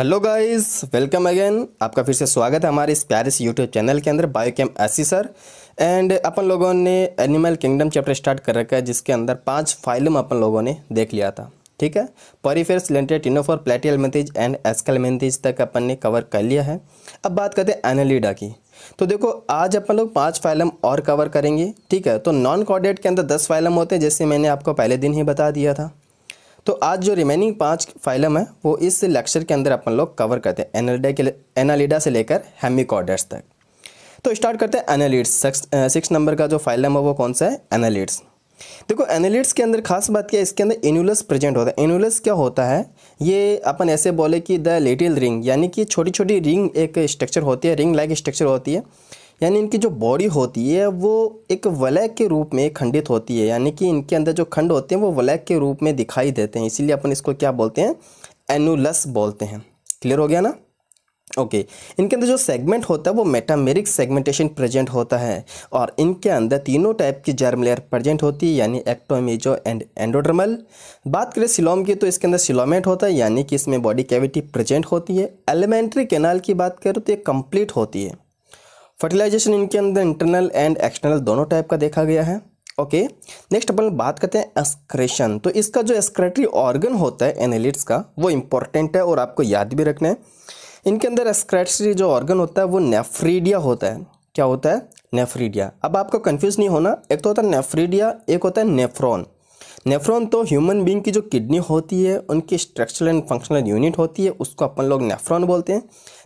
Hello guys welcome again आपका फिर से स्वागत है हमारे इस प्यारे से यूट्यूब चैनल के अंदर बायोकेम एसी सर एंड अपन लोगों ने एनिमल किंगडम चैप्टर स्टार्ट कर रखा है जिसके अंदर पांच फाइलम अपन लोगों ने देख लिया था ठीक है परिफेयर सिलेंटेड टिनोफोर मेथिज एंड मेथिज तक अपन ने कवर कर लिया है अब बात करते हैं एनलीडा की तो देखो आज अपन लोग पांच फाइलम और कवर करेंगे ठीक है तो नॉन कॉर्डेट के अंदर दस फाइलम होते हैं जैसे मैंने आपको पहले दिन ही बता दिया था तो आज जो रिमेनिंग पांच फाइलम है वो इस लेक्चर के अंदर अपन लोग कवर करते हैं एनालिडा के एनालिडा से लेकर हेमिकॉर्डर्स तक तो स्टार्ट करते हैं एनालिड्स सिक्स नंबर का जो फाइलम है वो कौन सा है एनालिड्स देखो एनालिट्स के अंदर खास बात क्या है इसके अंदर एनुलस प्रेजेंट होता है एनुलस क्या होता है ये अपन ऐसे बोले कि द लिटिल रिंग यानी कि छोटी छोटी रिंग एक स्ट्रक्चर होती है रिंग लाइक स्ट्रक्चर होती है यानी इनकी जो बॉडी होती है वो एक वलय के रूप में खंडित होती है यानी कि इनके अंदर जो खंड होते हैं वो वलय के रूप में दिखाई देते हैं इसीलिए अपन इसको क्या बोलते हैं एनुलस बोलते हैं क्लियर हो गया ना ओके okay. इनके अंदर जो सेगमेंट होता है वो मेटामेरिक सेगमेंटेशन प्रेजेंट होता है और इनके अंदर तीनों टाइप की जर्म लेयर प्रेजेंट होती है यानी एक्टोमेजो एंड एंडोड्रमल बात करें सिलोम की तो इसके अंदर सिलोमेट होता है यानी कि इसमें बॉडी कैविटी प्रेजेंट होती है एलिमेंट्री कैनाल की बात करें तो ये कंप्लीट होती है फर्टिलाइजेशन इनके अंदर इंटरनल एंड एक्सटर्नल दोनों टाइप का देखा गया है ओके नेक्स्ट अपन बात करते हैं एस्क्रेशन तो इसका जो एस्क्रेटरी ऑर्गन होता है एनेलिट्स का वो इंपॉर्टेंट है और आपको याद भी रखना है इनके अंदर एस्क्रेटरी जो ऑर्गन होता है वो नेफ्रीडिया होता है क्या होता है नेफ्रीडिया अब आपको कन्फ्यूज नहीं होना एक तो होता है नेफ्रीडिया एक होता है नेफ्रॉन नेफ्रॉन तो ह्यूमन बींग की जो किडनी होती है उनकी स्ट्रक्चरल एंड फंक्शनल यूनिट होती है उसको अपन लोग नेफ्रॉन बोलते हैं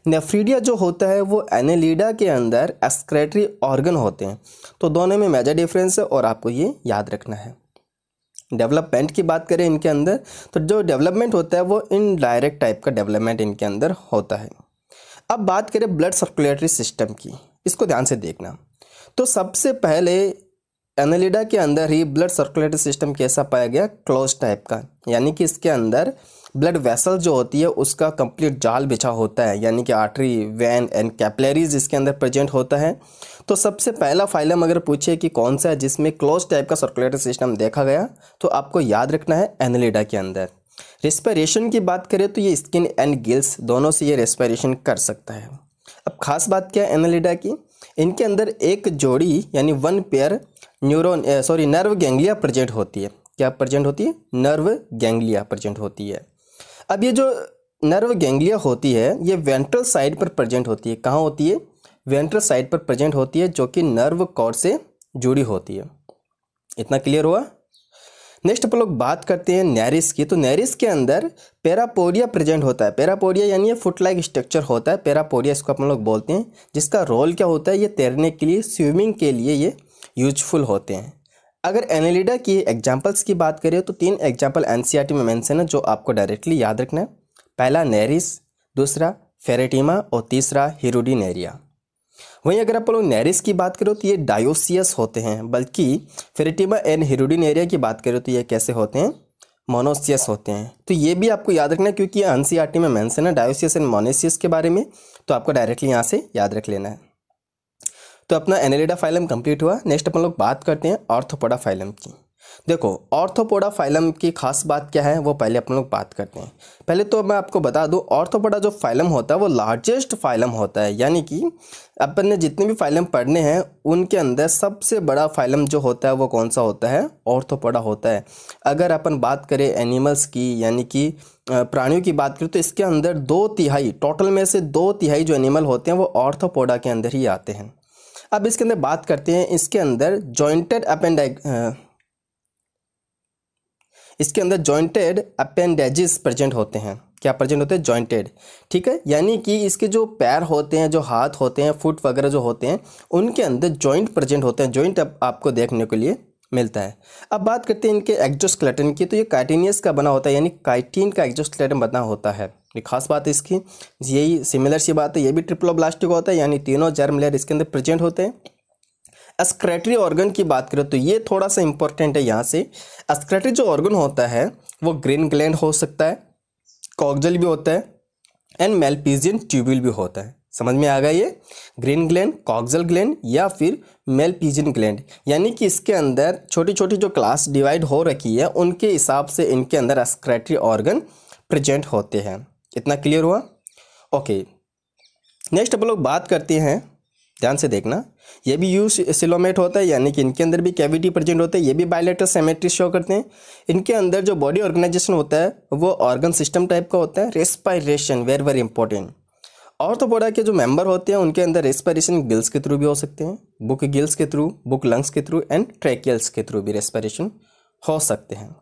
नेफ्रीडिया जो होता है वो एनेलिडा के अंदर एस्क्रेटरी ऑर्गन होते हैं तो दोनों में मेजर डिफरेंस है और आपको ये याद रखना है डेवलपमेंट की बात करें इनके अंदर तो जो डेवलपमेंट होता है वो इनडायरेक्ट टाइप का डेवलपमेंट इनके अंदर होता है अब बात करें ब्लड सर्कुलेटरी सिस्टम की इसको ध्यान से देखना तो सबसे पहले एनालिडा के अंदर ही ब्लड सर्कुलेटरी सिस्टम कैसा पाया गया क्लोज टाइप का यानी कि इसके अंदर ब्लड वेसल जो होती है उसका कंप्लीट जाल बिछा होता है यानी कि आर्टरी वैन एंड कैपलरीज इसके अंदर प्रेजेंट होता है तो सबसे पहला फाइलम अगर पूछे कि कौन सा है जिसमें क्लोज टाइप का सर्कुलेटरी सिस्टम देखा गया तो आपको याद रखना है एनलीडा के अंदर रेस्पिरेशन की बात करें तो ये स्किन एंड गिल्स दोनों से ये रेस्पिरेशन कर सकता है अब खास बात क्या है एनलीडा की इनके अंदर एक जोड़ी यानी one pair neuron sorry nerve ganglia present होती है क्या प्रेजेंट होती है नर्व गैंग्लिया प्रेजेंट होती है अब ये जो नर्व गेंगलिया होती है ये वेंट्रल साइड पर प्रेजेंट होती है कहाँ होती है वेंट्रल साइड पर प्रेजेंट होती है जो कि नर्व कॉर से जुड़ी होती है इतना क्लियर हुआ नेक्स्ट आप लोग बात करते हैं नैरिस की तो नैरिस के अंदर पेरापोडिया प्रेजेंट होता है पेरापोडिया यानी ये फुट लाइक स्ट्रक्चर होता है पेरापोडिया इसको अपन लोग बोलते हैं जिसका रोल क्या होता है ये तैरने के लिए स्विमिंग के लिए ये यूजफुल होते हैं अगर एनिलीडा की एग्जाम्पल्स की बात करें तो तीन एग्जाम्पल एन e में मैंसन है जो आपको डायरेक्टली याद रखना है पहला नेरिस दूसरा फेरेटीमा और तीसरा हिरोडी नेरिया वहीं अगर आप लोग नेरिस की बात करो तो ये डायोसियस होते हैं बल्कि फेरेटिमा एंड हिरोडी एरिया की बात करो तो ये कैसे होते हैं मोनोसियस होते हैं तो ये भी आपको याद रखना है क्योंकि एन e में मैंसन है डायोसियस एंड मोनोसियस के बारे में तो आपको डायरेक्टली यहाँ से याद रख लेना है तो अपना एनेलिडा फाइलम कंप्लीट हुआ नेक्स्ट अपन लोग बात करते हैं ऑर्थोपोडा फाइलम की देखो ऑर्थोपोडा फाइलम की खास बात क्या है वो पहले अपन लोग बात करते हैं पहले तो मैं आपको बता दूं ऑर्थोपोडा जो फाइलम होता है वो लार्जेस्ट फाइलम होता है यानी कि अपन ने जितने भी फाइलम पढ़ने हैं उनके अंदर सबसे बड़ा फाइलम जो होता है वो कौन सा होता है ऑर्थोपोडा होता है अगर अपन बात करें एनिमल्स की यानी कि प्राणियों की बात करें तो इसके अंदर दो तिहाई टोटल में से दो तिहाई जो एनिमल होते हैं वो ऑर्थोपोडा के अंदर ही आते हैं अब इसके अंदर बात करते हैं इसके अंदर जॉइंटेड अपेंडाइक इसके अंदर जॉइंटेड अपेंडेजिस प्रेजेंट होते हैं क्या प्रेजेंट होते हैं जॉइंटेड ठीक है यानी कि इसके जो पैर होते हैं जो हाथ होते हैं फुट वगैरह जो होते हैं उनके अंदर जॉइंट प्रेजेंट होते हैं जॉइंट आप, आपको देखने के लिए मिलता है अब बात करते हैं इनके एग्जोस्केलेटन की तो ये काइटिनियस का बना होता है यानी काइटिन का एग्जोस्केलेटन बना होता है खास बात इसकी यही सिमिलर सी बात है ये भी ट्रिपलोब्लास्टिक होता है यानी तीनों जर्म लेयर इसके अंदर प्रेजेंट होते हैं एस्क्रेटरी ऑर्गन की बात करें तो ये थोड़ा सा इंपॉर्टेंट है यहाँ से अस्क्रेटरी जो ऑर्गन होता है वो ग्रीन ग्लैंड हो सकता है कॉगजल भी होता है एंड मेलपीजियन ट्यूब्यूल भी होता है समझ में आ गया ये ग्रीन ग्लैंड कॉक्जल ग्लैंड या फिर मेलपीजियन ग्लैंड यानी कि इसके अंदर छोटी छोटी जो क्लास डिवाइड हो रखी है उनके हिसाब से इनके अंदर अस्क्रेटरी ऑर्गन प्रेजेंट होते हैं इतना क्लियर हुआ ओके नेक्स्ट आप लोग बात करते हैं ध्यान से देखना ये भी यू सिलोमेट होता है यानी कि इनके अंदर भी कैविटी प्रेजेंट होता है ये भी बायोलेटर सेमेट्री शो करते हैं इनके अंदर जो बॉडी ऑर्गेनाइजेशन होता है वो ऑर्गन सिस्टम टाइप का होता है रेस्पायरेशन वेरी वेरी इंपॉर्टेंट और तो बड़ा के जो मेंबर होते हैं उनके अंदर रेस्पायरेशन गिल्स के थ्रू भी हो सकते हैं बुक गिल्स के थ्रू बुक लंग्स के थ्रू एंड ट्रैकियल्स के थ्रू भी रेस्पायरेशन हो सकते हैं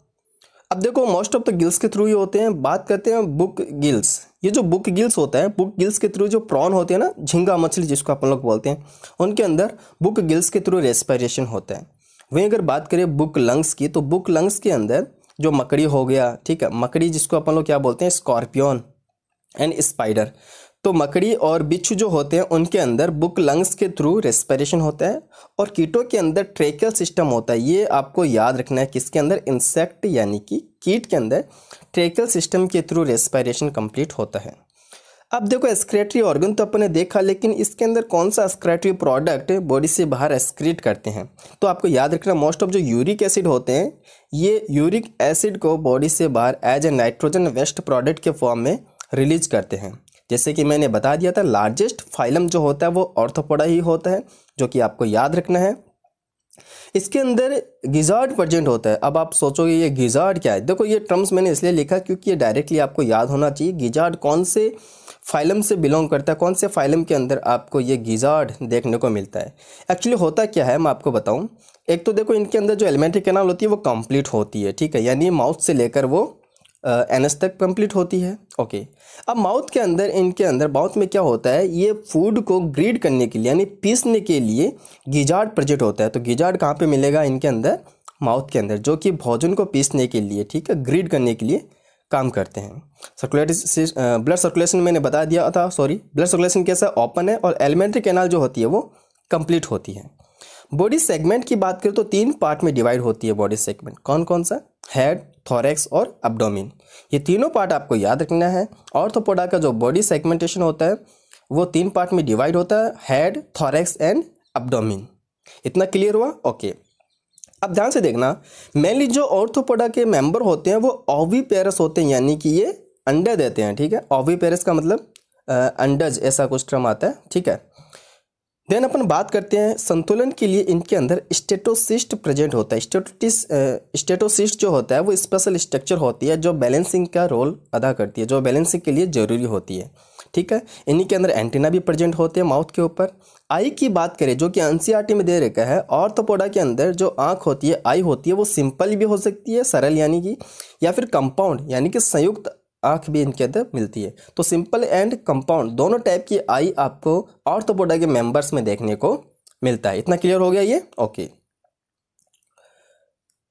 अब देखो मोस्ट ऑफ द गिल्स के थ्रू ही होते हैं बात करते हैं बुक गिल्स ये जो बुक गिल्स होता है बुक गिल्स के थ्रू जो प्रॉन होते हैं ना झींगा मछली जिसको अपन लोग बोलते हैं उनके अंदर बुक गिल्स के थ्रू रेस्पिरेशन होता है वहीं अगर बात करें बुक लंग्स की तो बुक लंग्स के अंदर जो मकड़ी हो गया ठीक है मकड़ी जिसको अपन लोग क्या बोलते हैं स्कॉर्पियन एंड स्पाइडर तो मकड़ी और बिच्छू जो होते हैं उनके अंदर बुक लंग्स के थ्रू रेस्पिरेशन होता है और कीटों के अंदर ट्रेकल सिस्टम होता है ये आपको याद रखना है किसके अंदर इंसेक्ट यानी कि कीट के अंदर ट्रेकल सिस्टम के थ्रू रेस्पिरेशन कंप्लीट होता है अब देखो एस्क्रेटरी ऑर्गन तो अपने देखा लेकिन इसके अंदर कौन सा एस्क्रेटरी प्रोडक्ट बॉडी से बाहर एस्क्रीट करते हैं तो आपको याद रखना मोस्ट ऑफ जो यूरिक एसिड होते हैं ये यूरिक एसिड को बॉडी से बाहर as a nitrogen waste product के फॉर्म में रिलीज करते हैं जैसे कि मैंने बता दिया था लार्जेस्ट फाइलम जो होता है वो ऑर्थोपोडा ही होता है जो कि आपको याद रखना है इसके अंदर गिजार्ड प्रजेंट होता है अब आप सोचोगे ये गिजार्ड क्या है देखो ये टर्म्स मैंने इसलिए लिखा क्योंकि ये डायरेक्टली आपको याद होना चाहिए गिजार्ड कौन से फाइलम से बिलोंग करता है कौन से फाइलम के अंदर आपको ये गिजार्ड देखने को मिलता है एक्चुअली होता क्या है मैं आपको बताऊँ एक तो देखो इनके अंदर जो एलिमेंट्री कैनाल होती है वो कंप्लीट होती है ठीक है यानी माउथ से लेकर वो एन एस तक कम्प्लीट होती है ओके अब माउथ के अंदर इनके अंदर माउथ में क्या होता है ये फूड को ग्रीड करने के लिए यानी पीसने के लिए गिजार्ड प्रोजेक्ट होता है तो गिजार्ड कहाँ पे मिलेगा इनके अंदर माउथ के अंदर जो कि भोजन को पीसने के लिए ठीक है ग्रीड करने के लिए काम करते हैं सर्कुलेट ब्लड सर्कुलेशन मैंने बता दिया था सॉरी ब्लड सर्कुलेशन कैसा ओपन है और एलिमेंट्री कैनाल जो होती है वो कम्प्लीट होती है बॉडी सेगमेंट की बात करें तो तीन पार्ट में डिवाइड होती है बॉडी सेगमेंट कौन कौन सा हेड थॉरेक्स और अपडोमिन ये तीनों पार्ट आपको याद रखना है ऑर्थोपोडा का जो बॉडी सेगमेंटेशन होता है वो तीन पार्ट में डिवाइड होता है हेड थॉरेक्स एंड अपडोमिन इतना क्लियर हुआ ओके अब ध्यान से देखना मेनली जो ऑर्थोपोडा के मेंबर होते हैं वो ओवी पेरस होते हैं यानी कि ये अंडे देते हैं ठीक है ओवी पेरस का मतलब अंडज ऐसा कुछ ट्रम आता है ठीक है देन अपन बात करते हैं संतुलन के लिए इनके अंदर स्टेटोसिस्ट प्रेजेंट होता है स्टेटोटिस स्टेटोसिस्ट जो होता है वो स्पेशल स्ट्रक्चर होती है जो बैलेंसिंग का रोल अदा करती है जो बैलेंसिंग के लिए ज़रूरी होती है ठीक है इन्हीं के अंदर एंटीना भी प्रेजेंट होते हैं माउथ के ऊपर आई की बात करें जो कि एन में दे रखा है और तपोडा के अंदर जो आँख होती है आई होती है वो सिंपल भी हो सकती है सरल यानी कि या फिर कंपाउंड यानी कि संयुक्त आँख भी इनके अंदर मिलती है तो सिंपल एंड कंपाउंड दोनों टाइप की आई आपको ऑर्थोपोडा के मेंबर्स में देखने को मिलता है इतना क्लियर हो गया ये ओके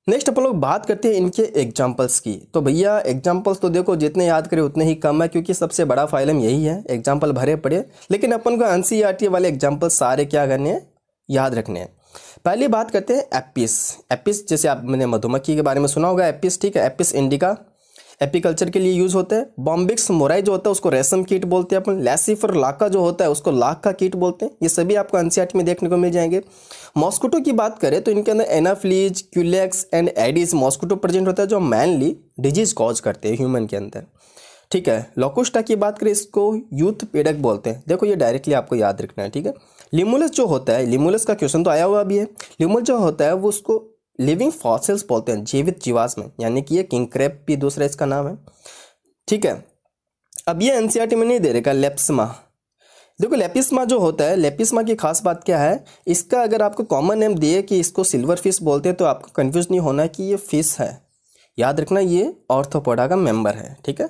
नेक्स्ट अपन लोग बात करते हैं इनके एग्जाम्पल्स की तो भैया एग्जाम्पल्स तो देखो जितने याद करें उतने ही कम है क्योंकि सबसे बड़ा फाइलम यही है एग्जाम्पल भरे पड़े लेकिन अपन को एन वाले एग्जाम्पल सारे क्या करने हैं याद रखने हैं पहली बात करते हैं एपिस एपिस जैसे आपने मधुमक्खी के बारे में सुना होगा एपिस ठीक है एपिस इंडिका एपिकल्चर के लिए यूज होते हैं बॉम्बिक्स मोराई जो होता है उसको रेशम कीट बोलते हैं अपन लैसीफर लाका जो होता है उसको लाख का कीट बोलते हैं ये सभी आपको एनसीआर में देखने को मिल जाएंगे मॉस्कोटो की बात करें तो इनके अंदर Anopheles Culex and Aedes mosquito present होता है जो मैनली डिजीज कॉज करते हैं ह्यूमन के अंदर ठीक है लोकोस्टा की बात करें इसको यूथ पेडक बोलते हैं देखो ये डायरेक्टली आपको याद रखना है ठीक है लिमुलस जो होता है लिमुलस का क्वेश्चन तो आया हुआ अभी है लिमुलस जो होता है वो उसको लिविंग फॉसिल्स बोलते हैं जीवित जीवाश्म यानी कि ये किंग क्रेप भी दूसरा इसका नाम है ठीक है अब ये एनसीईआरटी e में नहीं दे रहेगा लेप्समा देखो लेपिस्मा जो होता है लेपिस्मा की खास बात क्या है इसका अगर आपको कॉमन नेम दिए कि इसको सिल्वर फिश बोलते हैं तो आपको कंफ्यूज नहीं होना कि ये फिश है याद रखना ये ऑर्थोपोडा का मेंबर है ठीक है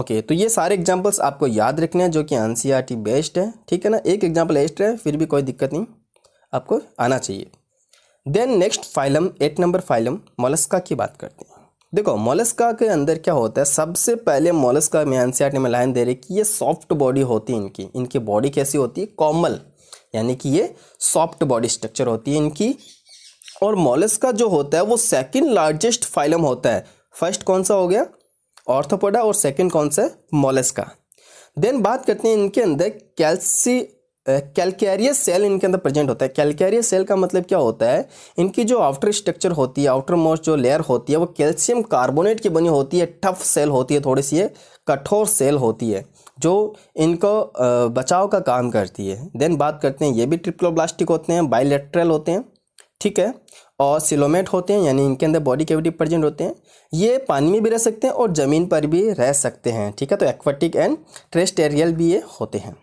ओके तो ये सारे एग्जाम्पल्स आपको याद रखने हैं जो कि एन बेस्ड e है ठीक है ना एक एग्जाम्पल एस्ट है फिर भी कोई दिक्कत नहीं आपको आना चाहिए then next phylum eight number phylum Mollusca की बात करते हैं देखो मोलस्का के अंदर क्या होता है सबसे पहले मोलस्का में एनसीआर में लाइन दे रही कि ये सॉफ्ट बॉडी होती है इनकी इनकी बॉडी कैसी होती है कॉमल यानी कि ये सॉफ्ट बॉडी स्ट्रक्चर होती है इनकी और मोलस्का जो होता है वो सेकेंड लार्जेस्ट फाइलम होता है फर्स्ट कौन सा हो गया ऑर्थोपोडा और सेकेंड कौन सा है मोलस्का देन बात करते हैं इनके अंदर कैल्सी कैलकैरियस सेल इनके अंदर प्रेजेंट होता है कैलकैरियस सेल का मतलब क्या होता है इनकी जो आउटर स्ट्रक्चर होती है आउटर मोस्ट जो लेयर होती है वो कैल्शियम कार्बोनेट की बनी होती है टफ सेल होती है थोड़ी सी कठोर सेल होती है जो इनको बचाव का काम करती है देन बात करते हैं ये भी ट्रिप्लोब्लास्टिक होते हैं बाइलेट्रल होते हैं ठीक है और सिलोमेट होते हैं यानी इनके अंदर बॉडी कैविटी प्रेजेंट होते हैं ये पानी में भी रह सकते हैं और ज़मीन पर भी रह सकते हैं ठीक है तो एक्वाटिक एंड ट्रेस्टेरियल भी ये होते हैं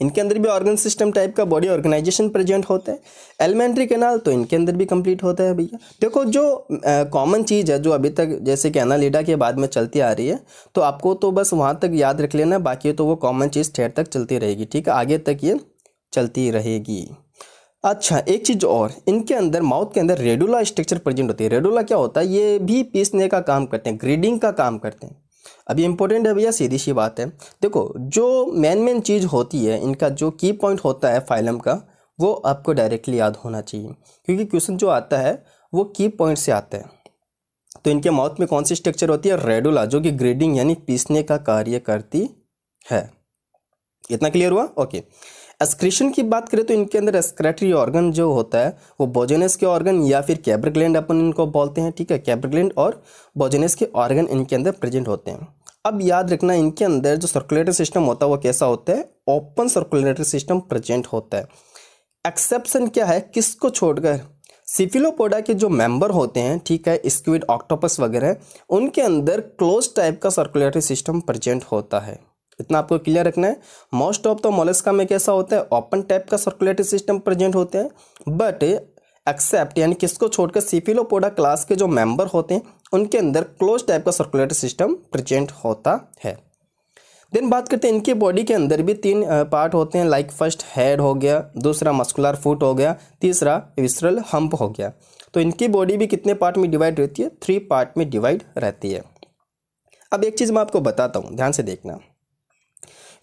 इनके अंदर भी ऑर्गन सिस्टम टाइप का बॉडी ऑर्गेनाइजेशन प्रेजेंट होता है एलिमेंट्री कैनाल तो इनके अंदर भी कंप्लीट होता है भैया देखो जो कॉमन चीज़ है जो अभी तक जैसे कि एनालिडा के बाद में चलती आ रही है तो आपको तो बस वहाँ तक याद रख लेना बाकी तो वो कॉमन चीज़ ठेर तक चलती रहेगी ठीक है आगे तक ये चलती रहेगी अच्छा एक चीज़ और इनके अंदर माउथ के अंदर रेडुला स्ट्रक्चर प्रेजेंट होती है रेडुला क्या होता है ये भी पीसने का काम करते हैं ग्रीडिंग का काम करते हैं अभी इम्पोर्टेंट है भैया सीधी सी बात है देखो जो मेन मेन चीज़ होती है इनका जो की पॉइंट होता है फाइलम का वो आपको डायरेक्टली याद होना चाहिए क्योंकि क्वेश्चन जो आता है वो की पॉइंट से आता है तो इनके माउथ में कौन सी स्ट्रक्चर होती है रेडुला जो कि ग्रेडिंग यानी पीसने का कार्य करती है इतना क्लियर हुआ ओके okay. एस्क्रेशन की बात करें तो इनके अंदर एस्क्रेटरी ऑर्गन जो होता है वो बोजेनस के ऑर्गन या फिर कैब्रग्लैंड अपन इनको बोलते हैं ठीक है कैब्रग्लैंड और बोजेनस के ऑर्गन इनके अंदर प्रेजेंट होते हैं अब याद रखना इनके अंदर जो सर्कुलेटरी सिस्टम होता है वो कैसा होता है ओपन सर्कुलेटरी सिस्टम प्रेजेंट होता है एक्सेप्शन क्या है किसको छोड़कर सिफिलोपोडा के जो मेंबर होते हैं ठीक है स्क्विड ऑक्टोपस वगैरह उनके अंदर क्लोज टाइप का सर्कुलेटरी सिस्टम प्रेजेंट होता है इतना आपको क्लियर रखना है मोस्ट ऑफ द मोलस्का में कैसा होता है ओपन टाइप का सर्कुलेटरी सिस्टम प्रेजेंट होते हैं बट एक्सेप्ट यानी किसको छोड़कर सीफिलोपोडा क्लास के जो मेंबर होते हैं उनके अंदर क्लोज टाइप का सर्कुलेटरी सिस्टम प्रेजेंट होता है देन बात करते हैं इनकी बॉडी के अंदर भी तीन पार्ट होते हैं लाइक फर्स्ट हेड हो गया दूसरा मस्कुलर फुट हो गया तीसरा विसरल हम्प हो गया तो इनकी बॉडी भी कितने पार्ट में डिवाइड रहती है थ्री पार्ट में डिवाइड रहती है अब एक चीज़ मैं आपको बताता हूँ ध्यान से देखना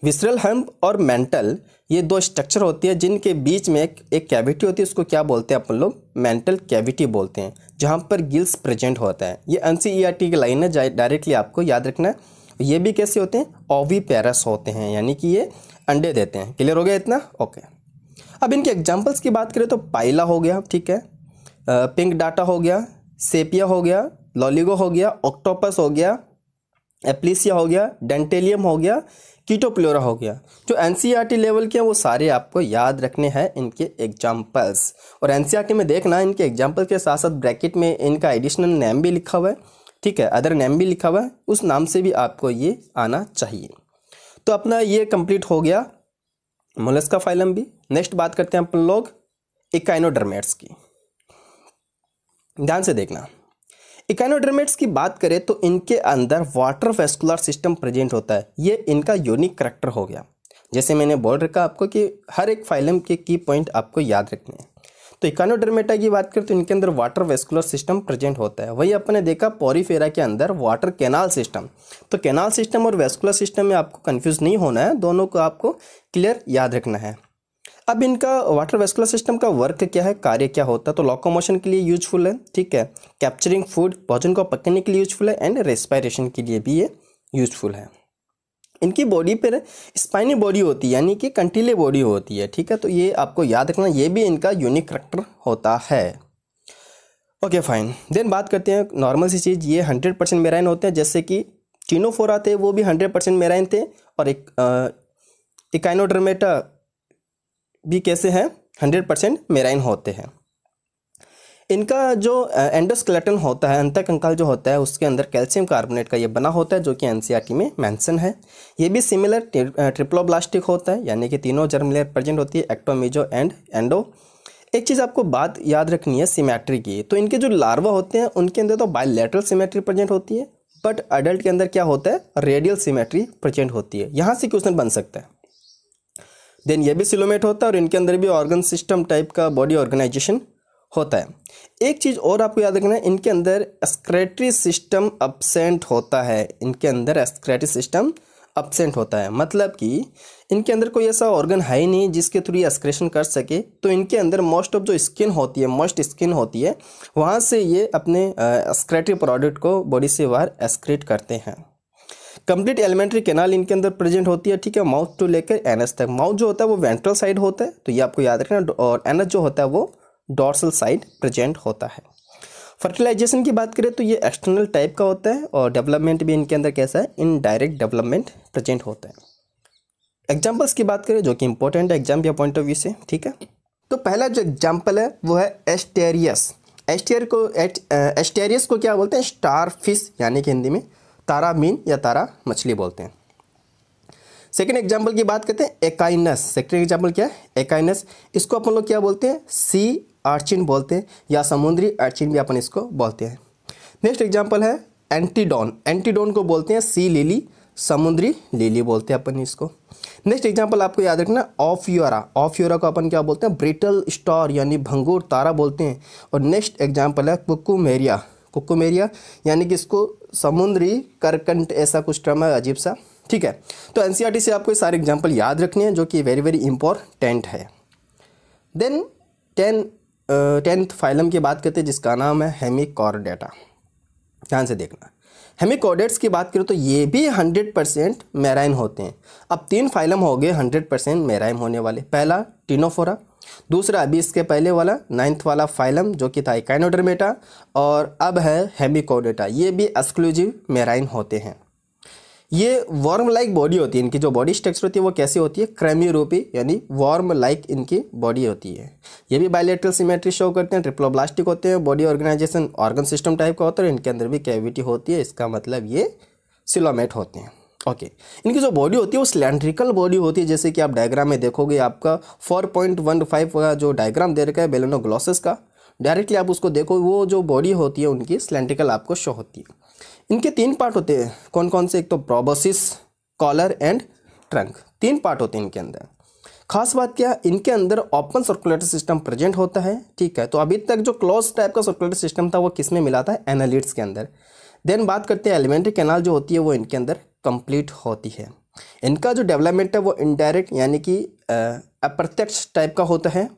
विसरल हम्प और मेंटल ये दो स्ट्रक्चर होती है जिनके बीच में एक एक कैविटी होती है उसको क्या बोलते हैं अपन लोग मेंटल कैविटी बोलते हैं जहाँ पर गिल्स प्रेजेंट होता है ये एन की लाइन है डायरेक्टली आपको याद रखना है ये भी कैसे होते हैं ओवी पैरस होते हैं यानी कि ये अंडे देते हैं क्लियर हो गया इतना ओके अब इनके एग्जाम्पल्स की बात करें तो पाइला हो गया ठीक है पिंक डाटा हो गया सेपिया हो गया लॉलीगो हो गया ऑक्टोपस हो गया एप्लीसिया हो गया डेंटेलियम हो गया कीटोप्लोरा हो गया जो एन लेवल e के हैं वो सारे आपको याद रखने हैं इनके एग्जाम्पल्स और एन e में देखना इनके एग्जाम्पल के साथ साथ ब्रैकेट में इनका एडिशनल नेम भी लिखा हुआ है ठीक है अदर नेम भी लिखा हुआ है उस नाम से भी आपको ये आना चाहिए तो अपना ये कंप्लीट हो गया मोलस का फाइलम भी नेक्स्ट बात करते हैं अपन लोग इकाइनोडर्मेट्स की ध्यान से देखना इकानोड्रमेट्स की बात करें तो इनके अंदर वाटर वेस्कुलर सिस्टम प्रेजेंट होता है ये इनका यूनिक करेक्टर हो गया जैसे मैंने बोल रखा आपको कि हर एक फाइलम के की पॉइंट आपको याद रखने हैं तो इकानोड्रमेटा की बात करें तो इनके अंदर वाटर वेस्कुलर सिस्टम प्रेजेंट होता है वही आपने देखा पोरीफेरा के अंदर वाटर कैनाल सिस्टम तो कैनाल सिस्टम और वेस्कुलर सिस्टम में आपको कन्फ्यूज़ नहीं होना है दोनों को आपको क्लियर याद रखना है अब इनका वाटर वेस्कुलर सिस्टम का वर्क क्या है कार्य क्या होता है तो लॉकोमोशन के लिए यूजफुल है ठीक है कैप्चरिंग फूड भोजन को पकने के लिए यूजफुल है एंड रेस्पायरेशन के लिए भी ये यूजफुल है इनकी बॉडी पर स्पाइनी बॉडी होती है यानी कि कंटीले बॉडी होती है ठीक है तो ये आपको याद रखना ये भी इनका यूनिक करेक्टर होता है ओके फाइन देन बात करते हैं नॉर्मल सी चीज़ ये हंड्रेड परसेंट मेराइन होते हैं जैसे कि टीनोफोरा थे वो भी हंड्रेड परसेंट मेराइन थे और एक इकाइनोड्रमेटा भी कैसे हैं हंड्रेड परसेंट मेराइन होते हैं इनका जो एंडोस्केलेटन होता है अंतक कंकाल जो होता है उसके अंदर कैल्शियम कार्बोनेट का ये बना होता है जो कि एन में मैंसन है ये भी सिमिलर ट्रिप्लोब्लास्टिक होता है यानी कि तीनों जर्म लेयर प्रेजेंट होती है एक्टोमीजो एंड एंडो एक चीज़ आपको बात याद रखनी है सिमेट्री की तो इनके जो लार्वा होते हैं उनके अंदर तो बायोलेटरल सिमेट्री प्रेजेंट होती है बट अडल्ट के अंदर क्या होता है रेडियल सिमेट्री प्रेजेंट होती है यहाँ से क्वेश्चन बन सकता है देन ये भी सिलोमेट होता है और इनके अंदर भी ऑर्गन सिस्टम टाइप का बॉडी ऑर्गेनाइजेशन होता है एक चीज़ और आपको याद रखना है इनके अंदर एस्क्रेटरी सिस्टम अपसेंट होता है इनके अंदर एस्क्रेटरी सिस्टम अपसेंट होता है मतलब कि इनके अंदर कोई ऐसा ऑर्गन है ही नहीं जिसके थ्रू ये एक्सक्रेशन कर सके तो इनके अंदर मोस्ट ऑफ जो स्किन होती है मोस्ट स्किन होती है वहाँ से ये अपने एक्सक्रेटरी प्रोडक्ट को बॉडी से बाहर एक्सक्रेट करते हैं कंप्लीट एलिमेंट्री कैनाल इनके अंदर प्रेजेंट होती है ठीक है माउथ टू लेकर एनएस तक माउथ जो होता है वो वेंट्रल साइड होता है तो ये आपको याद रखना और एनएस जो होता है वो डॉर्सल साइड प्रेजेंट होता है फर्टिलाइजेशन की बात करें तो ये एक्सटर्नल टाइप का होता है और डेवलपमेंट भी इनके अंदर कैसा है इनडायरेक्ट डेवलपमेंट प्रेजेंट होता है एग्जाम्पल्स की बात करें जो कि इंपॉर्टेंट है एग्जाम पॉइंट ऑफ व्यू से ठीक है तो पहला जो एग्जाम्पल है वो है एस्टेरियस एस्टेर को एस्टेरियस को क्या बोलते हैं स्टार फिश यानी कि हिंदी में तारा मीन या तारा मछली बोलते हैं सेकेंड एग्जाम्पल की बात करते हैं एकाइनस सेकेंड एग्जाम्पल क्या है एकाइनस इसको अपन लोग क्या बोलते हैं सी अर्चिन बोलते हैं या समुद्री अर्चिन भी अपन इसको बोलते हैं नेक्स्ट एग्जाम्पल है एंटीडोन एंटीडोन को बोलते हैं सी लीली समुद्री लीली बोलते हैं अपन इसको नेक्स्ट एग्जाम्पल आपको याद रखना ऑफ यूरा ऑफ यूरा को अपन क्या बोलते हैं ब्रिटल स्टार यानी भंगूर तारा बोलते हैं और नेक्स्ट एग्जाम्पल है कुकुमेरिया कुकुमेरिया यानी कि इसको समुद्री करकंट ऐसा कुछ टर्म है अजीब सा ठीक है तो एन e से आपको सारे एग्जाम्पल याद रखने हैं जो कि वेरी वेरी इंपॉर्टेंट है देन टेन टेंथ फाइलम की बात करते हैं जिसका नाम है हेमी कॉर्डेटा ध्यान से देखना हेमी कॉर्डेट्स की बात करें तो ये भी हंड्रेड परसेंट मेराइन होते हैं अब तीन फाइलम हो गए हंड्रेड परसेंट मेराइन होने वाले पहला टिनोफोरा दूसरा अभी इसके पहले वाला नाइन्थ वाला फाइलम जो कि था इकाइनोडर्मेटा और अब है हेमिकोडेटा ये भी एक्सक्लूसिव मेराइन होते हैं ये वार्म लाइक बॉडी होती है इनकी जो बॉडी स्ट्रक्चर होती है वो कैसी होती है क्रेमी रूपी यानी वार्म लाइक इनकी बॉडी होती है ये भी बायोलेट्रल सिमेट्री शो करते हैं ट्रिप्लोब्लास्टिक होते हैं body organisation organ system type का होता है इनके अंदर भी कैविटी होती है इसका मतलब ये सिलोमेट होते हैं ओके okay. इनकी जो बॉडी होती है वो सिलेंड्रिकल बॉडी होती है जैसे कि आप डायग्राम में देखोगे आपका 4.15 का जो डायग्राम दे रखा है बेलोनोग्लॉसिस का डायरेक्टली आप उसको देखो वो जो बॉडी होती है उनकी सिलेंड्रिकल आपको शो होती है इनके तीन पार्ट होते हैं कौन कौन से एक तो प्रोबोसिस कॉलर एंड ट्रंक तीन पार्ट होते हैं इनके अंदर खास बात क्या इनके अंदर ओपन सर्कुलेटर सिस्टम प्रेजेंट होता है ठीक है तो अभी तक जो क्लोज टाइप का सर्कुलेटर सिस्टम था वो किस में मिला था एनालिट्स के अंदर देन बात करते हैं एलिमेंट्री कैनाल जो होती है वो इनके अंदर कंप्लीट होती है इनका जो डेवलपमेंट है वो इनडायरेक्ट यानी कि अप्रत्यक्ष टाइप का होता है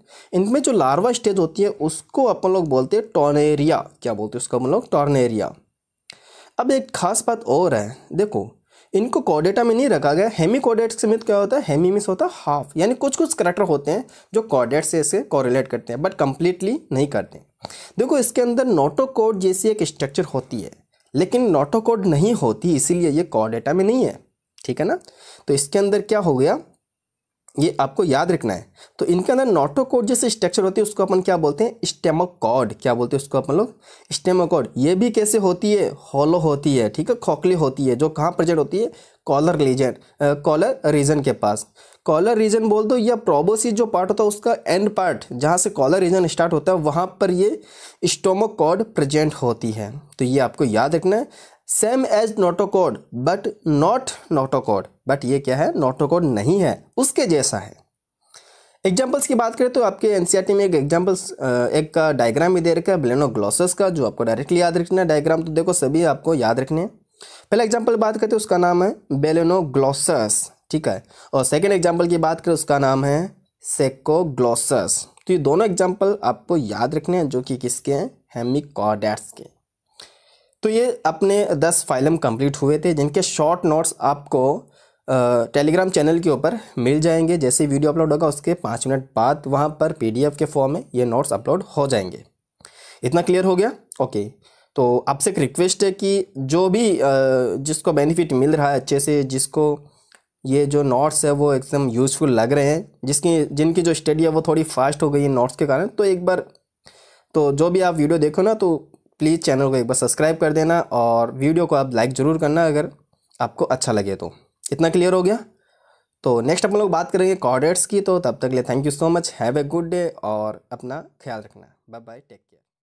इनमें जो लार्वा स्टेज होती है उसको अपन लोग बोलते हैं टॉनेरिया क्या बोलते हैं उसको अपन लोग टॉर्नेरिया अब एक खास बात और है देखो इनको कॉडेटा में नहीं रखा गया हेमी कॉडेट से मित क्या होता है हेमी मिस होता है हाफ यानी कुछ कुछ करेक्टर होते हैं जो कॉडेट से इसे कॉरिलेट करते हैं बट कम्प्लीटली नहीं करते देखो इसके अंदर नोटोकोड जैसी एक स्ट्रक्चर होती है लेकिन नोटोकोड नहीं होती इसीलिए ये कॉ डेटा में नहीं है ठीक है ना तो इसके अंदर क्या हो गया ये आपको याद रखना है तो इनके अंदर नोटो कोड जैसे स्ट्रक्चर होती है उसको अपन क्या बोलते हैं स्टेमोकॉड क्या बोलते हैं उसको अपन लोग स्टेमोकॉड ये भी कैसे होती है हॉलो होती है ठीक है खोखली होती है जो कहाँ प्रेजेंट होती है कॉलर रीजन कॉलर रीजन के पास कॉलर रीजन बोल दो या प्रोबोसिस जो पार्ट होता है उसका एंड पार्ट जहाँ से कॉलर रीजन स्टार्ट होता है वहाँ पर ये स्टोमोकॉड प्रेजेंट होती है तो ये आपको याद रखना है same as notochord but not notochord but ये क्या है नोटोकॉड नहीं है उसके जैसा है एग्जाम्पल्स की बात करें तो आपके एन e में एक एग्जाम्पल्स एक का डायग्राम भी दे रखा है ब्लेनोग्लॉसस का जो आपको डायरेक्टली याद रखना है डायग्राम तो देखो सभी आपको याद रखने हैं पहला एग्जाम्पल बात करते हैं उसका नाम है बेलेनोग्लॉसस ठीक है और सेकेंड एग्जाम्पल की बात करें उसका नाम है सेकोग्लोसस तो ये दोनों एग्जाम्पल आपको याद रखने हैं जो कि किसके हैं हेमिकॉडेट्स के तो ये अपने दस फाइलम कंप्लीट हुए थे जिनके शॉर्ट नोट्स आपको टेलीग्राम चैनल के ऊपर मिल जाएंगे जैसे वीडियो अपलोड होगा उसके पाँच मिनट बाद वहाँ पर पीडीएफ के फॉर्म में ये नोट्स अपलोड हो जाएंगे इतना क्लियर हो गया ओके तो आपसे एक रिक्वेस्ट है कि जो भी जिसको बेनिफिट मिल रहा है अच्छे से जिसको ये जो नोट्स है वो एकदम यूज़फुल लग रहे हैं जिसकी जिनकी जो स्टडी है वो थोड़ी फास्ट हो गई है नोट्स के कारण तो एक बार तो जो भी आप वीडियो देखो ना तो प्लीज़ चैनल को एक बार सब्सक्राइब कर देना और वीडियो को आप लाइक ज़रूर करना अगर आपको अच्छा लगे तो इतना क्लियर हो गया तो नेक्स्ट अपन लोग बात करेंगे कॉर्डेट्स की तो तब तक लिए thank you so much have a good day और अपना ख्याल रखना बाय बाय टेक